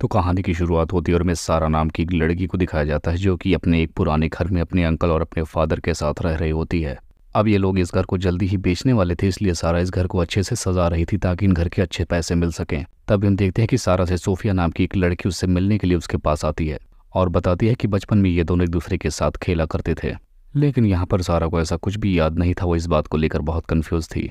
तो कहानी की शुरुआत होती है और मैं सारा नाम की एक लड़की को दिखाया जाता है जो कि अपने एक पुराने घर में अपने अंकल और अपने फादर के साथ रह रही होती है अब ये लोग इस घर को जल्दी ही बेचने वाले थे इसलिए सारा इस घर को अच्छे से सजा रही थी ताकि इन घर के अच्छे पैसे मिल सकें तब हम देखते हैं कि सारा से सोफिया नाम की एक लड़की उससे मिलने के लिए उसके पास आती है और बताती है कि बचपन में ये दोनों एक दूसरे के साथ खेला करते थे लेकिन यहाँ पर सारा को ऐसा कुछ भी याद नहीं था वो इस बात को लेकर बहुत कन्फ्यूज़ थी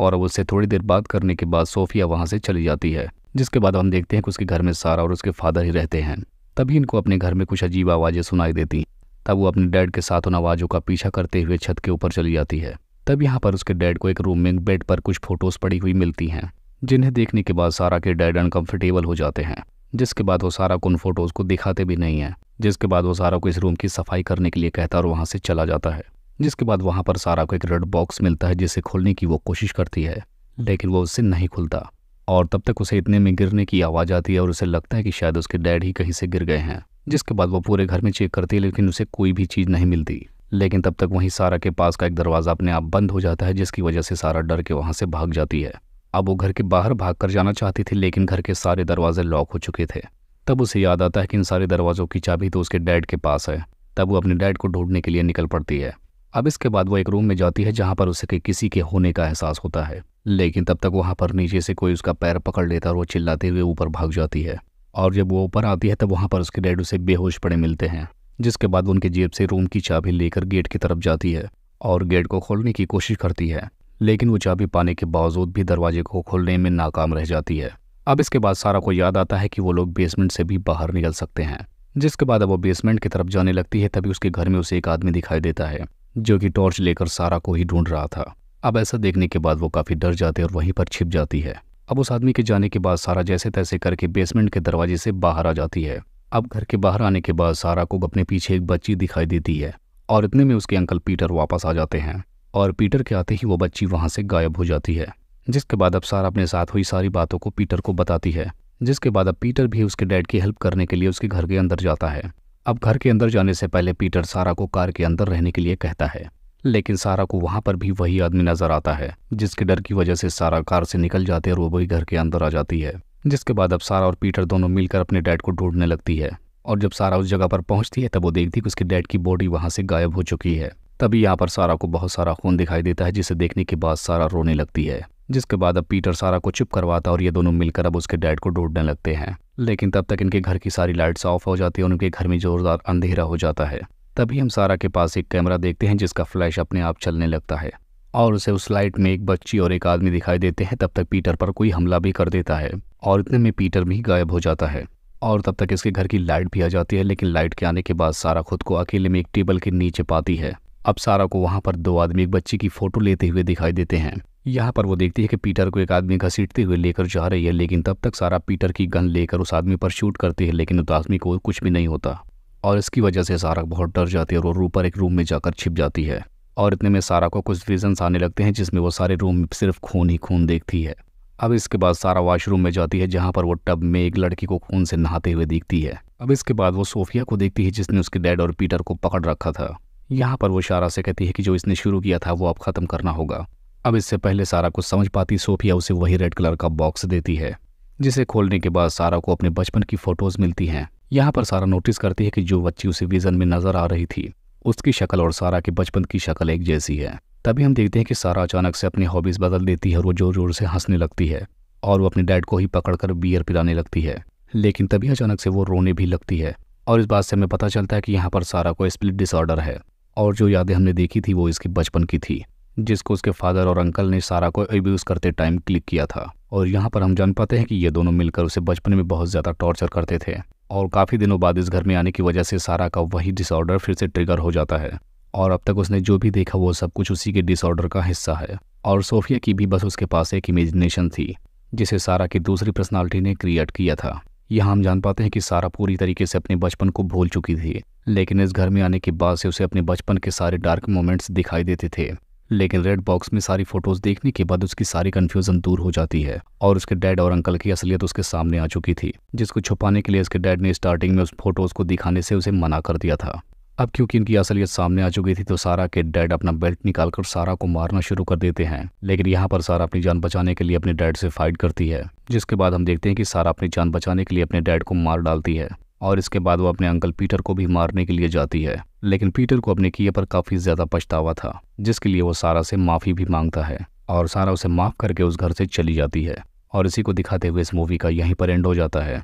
और अब उससे थोड़ी देर बात करने के बाद सोफिया वहाँ से चली जाती है जिसके बाद हम देखते हैं कि उसके घर में सारा और उसके फादर ही रहते हैं तभी इनको अपने घर में कुछ अजीब आवाज़ें सुनाई देती तब वो अपने डैड के साथ उन आवाज़ों का पीछा करते हुए छत के ऊपर चली जाती है तब यहाँ पर उसके डैड को एक रूम में बेड पर कुछ फोटोज़ पड़ी हुई मिलती हैं जिन्हें देखने के बाद सारा के डैड अनकम्फर्टेबल हो जाते हैं जिसके बाद वो सारा को उन फोटोज़ को दिखाते भी नहीं हैं जिसके बाद वो सारा को इस रूम की सफाई करने के लिए कहता है और वहाँ से चला जाता है जिसके बाद वहाँ पर सारा को एक रेड बॉक्स मिलता है जिसे खोलने की वो कोशिश करती है लेकिन वो उससे नहीं खुलता और तब तक उसे इतने में गिरने की आवाज़ आती है और उसे लगता है कि शायद उसके डैड ही कहीं से गिर गए हैं जिसके बाद वो पूरे घर में चेक करती है लेकिन उसे कोई भी चीज़ नहीं मिलती लेकिन तब तक वहीं सारा के पास का एक दरवाज़ा अपने आप बंद हो जाता है जिसकी वजह से सारा डर के वहाँ से भाग जाती है अब वो घर के बाहर भाग कर जाना चाहती थी लेकिन घर के सारे दरवाजे लॉक हो चुके थे तब उसे याद आता है कि इन सारे दरवाज़ों की चाबी तो उसके डैड के पास है तब वो अपने डैड को ढूंढने के लिए निकल पड़ती है अब इसके बाद वो एक रूम में जाती है जहाँ पर उसे किसी के होने का एहसास होता है लेकिन तब तक वहाँ पर नीचे से कोई उसका पैर पकड़ लेता है और वो चिल्लाते हुए ऊपर भाग जाती है और जब वो ऊपर आती है तब वहाँ पर उसके डैड उसे बेहोश पड़े मिलते हैं जिसके बाद उनके जेब से रूम की चाबी लेकर गेट की तरफ जाती है और गेट को खोलने की कोशिश करती है लेकिन वो चाबी पाने के बावजूद भी दरवाजे को खोलने में नाकाम रह जाती है अब इसके बाद सारा को याद आता है कि वो लोग बेसमेंट से भी बाहर निकल सकते हैं जिसके बाद अब वो बेसमेंट की तरफ जाने लगती है तभी उसके घर में उसे एक आदमी दिखाई देता है जो कि टॉर्च लेकर सारा को ही ढूंढ रहा था अब ऐसा देखने के बाद वो काफ़ी डर जाती और वहीं पर छिप जाती है अब उस आदमी के जाने के बाद सारा जैसे तैसे करके बेसमेंट के दरवाजे से बाहर आ जाती है अब घर के बाहर आने के बाद सारा को अपने पीछे एक बच्ची दिखाई देती है और इतने में उसके अंकल पीटर वापस आ जाते हैं और पीटर के आते ही वो बच्ची वहां से गायब हो जाती है जिसके बाद अब सारा अपने साथ हुई सारी बातों को पीटर को बताती है जिसके बाद अब पीटर भी उसके डैड की हेल्प करने के लिए उसके घर के अंदर जाता है अब घर के अंदर जाने से पहले पीटर सारा को कार के अंदर रहने के लिए कहता है लेकिन सारा को वहां पर भी वही आदमी नजर आता है जिसके डर की वजह से सारा कार से निकल जाते और वो वही घर के अंदर आ जाती है जिसके बाद अब सारा और पीटर दोनों मिलकर अपने डैड को ढूंढने लगती है और जब सारा उस जगह पर पहुंचती है तब वो देखती है कि उसके डैड की बॉडी वहां से गायब हो चुकी है तभी यहाँ पर सारा को बहुत सारा खून दिखाई देता है जिसे देखने के बाद सारा रोने लगती है जिसके बाद अब पीटर सारा को चुप करवाता और ये दोनों मिलकर अब उसके डैड को ढूंढने लगते हैं लेकिन तब तक इनके घर की सारी लाइट्स ऑफ हो जाती है और उनके घर में जोरदार अंधेरा हो जाता है तभी हम सारा के पास एक कैमरा देखते हैं जिसका फ्लैश अपने आप चलने लगता है और उसे उस लाइट में एक बच्ची और एक आदमी दिखाई देते हैं तब तक पीटर पर कोई हमला भी कर देता है और इतने में पीटर भी गायब हो जाता है और तब तक इसके घर की लाइट भी आ जाती है लेकिन लाइट के आने के बाद सारा खुद को अकेले में एक टेबल के नीचे पाती है अब सारा को वहाँ पर दो आदमी एक बच्ची की फोटो लेते हुए दिखाई देते हैं यहाँ पर वो देखती है कि पीटर को एक आदमी घसीटते हुए लेकर जा रही है लेकिन तब तक सारा पीटर की गन लेकर उस आदमी पर शूट करती है लेकिन उस आदमी को कुछ भी नहीं होता और इसकी वजह से सारा बहुत डर जाती है और रूपर एक रूम में जाकर छिप जाती है और इतने में सारा को कुछ विजन्स आने लगते हैं जिसमें वो सारे रूम में सिर्फ खून ही खून देखती है अब इसके बाद सारा वॉशरूम में जाती है जहाँ पर वो टब में एक लड़की को खून से नहाते हुए देखती है अब इसके बाद वो सोफिया को देखती है जिसने उसके डैड और पीटर को पकड़ रखा था यहाँ पर वो शारा से कहती है कि जो इसने शुरू किया था वो अब ख़त्म करना होगा अब इससे पहले सारा कुछ समझ पाती सोफिया उसे वही रेड कलर का बॉक्स देती है जिसे खोलने के बाद सारा को अपने बचपन की फ़ोटोज़ मिलती हैं यहाँ पर सारा नोटिस करती है कि जो बच्ची उसे विज़न में नज़र आ रही थी उसकी शक्ल और सारा के बचपन की शक्ल एक जैसी है तभी हम देखते हैं कि सारा अचानक से अपनी हॉबीज़ बदल देती है और वो ज़ोर ज़ोर से हंसने लगती है और वो अपने डैड को ही पकड़कर बियर पिलाने लगती है लेकिन तभी अचानक से वो रोने भी लगती है और इस बात से हमें पता चलता है कि यहाँ पर सारा को स्प्लिट डिसऑर्डर है और जो यादें हमने देखी थी वो इसके बचपन की थी जिसको उसके फादर और अंकल ने सारा को एब्यूज़ करते टाइम क्लिक किया था और यहाँ पर हम जान पाते हैं कि ये दोनों मिलकर उसे बचपन में बहुत ज़्यादा टॉर्चर करते थे और काफ़ी दिनों बाद इस घर में आने की वजह से सारा का वही डिसऑर्डर फिर से ट्रिगर हो जाता है और अब तक उसने जो भी देखा वो सब कुछ उसी के डिसऑर्डर का हिस्सा है और सोफिया की भी बस उसके पास एक इमेजिनेशन थी जिसे सारा की दूसरी पर्सनालिटी ने क्रिएट किया था यहाँ हम जान पाते हैं कि सारा पूरी तरीके से अपने बचपन को भूल चुकी थी लेकिन इस घर में आने के बाद से उसे अपने बचपन के सारे डार्क मोमेंट्स दिखाई देते थे लेकिन रेड बॉक्स में सारी फोटोज देखने के बाद उसकी सारी कन्फ्यूजन दूर हो जाती है और उसके डैड और अंकल की असलियत उसके सामने आ चुकी थी जिसको छुपाने के लिए उसके डैड ने स्टार्टिंग में उस फोटोज को दिखाने से उसे मना कर दिया था अब क्योंकि इनकी असलियत सामने आ चुकी थी तो सारा के डैड अपना बेल्ट निकालकर सारा को मारना शुरू कर देते हैं लेकिन यहाँ पर सारा अपनी जान बचाने के लिए अपने डैड से फाइट करती है जिसके बाद हम देखते हैं कि सारा अपनी जान बचाने के लिए अपने डैड को मार डालती है और इसके बाद वो अपने अंकल पीटर को भी मारने के लिए जाती है लेकिन पीटर को अपने किए पर काफ़ी ज़्यादा पछतावा था जिसके लिए वो सारा से माफ़ी भी मांगता है और सारा उसे माफ़ करके उस घर से चली जाती है और इसी को दिखाते हुए इस मूवी का यहीं पर एंड हो जाता है